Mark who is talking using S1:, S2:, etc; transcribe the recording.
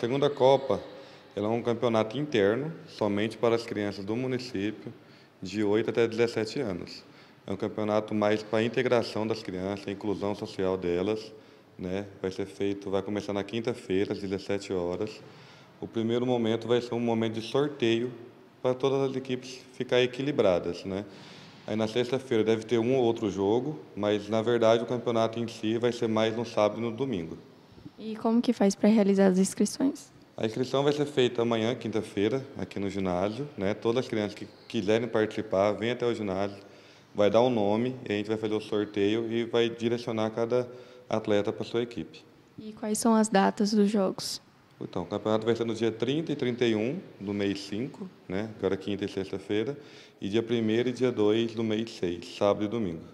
S1: Segunda Copa, ela é um campeonato interno, somente para as crianças do município, de 8 até 17 anos. É um campeonato mais para a integração das crianças, a inclusão social delas. Né? Vai ser feito, vai começar na quinta-feira, às 17 horas. O primeiro momento vai ser um momento de sorteio para todas as equipes ficarem equilibradas. Né? Aí na sexta-feira deve ter um ou outro jogo, mas na verdade o campeonato em si vai ser mais no sábado e no domingo.
S2: E como que faz para realizar as inscrições?
S1: A inscrição vai ser feita amanhã, quinta-feira, aqui no ginásio. Né? Todas as crianças que quiserem participar, vêm até o ginásio, vai dar o um nome, e a gente vai fazer o sorteio e vai direcionar cada atleta para sua equipe.
S3: E quais são as datas dos jogos?
S1: Então, o campeonato vai ser no dia 30 e 31 do mês 5, né? agora quinta e sexta-feira, e dia 1 e dia 2 do mês 6, sábado e domingo.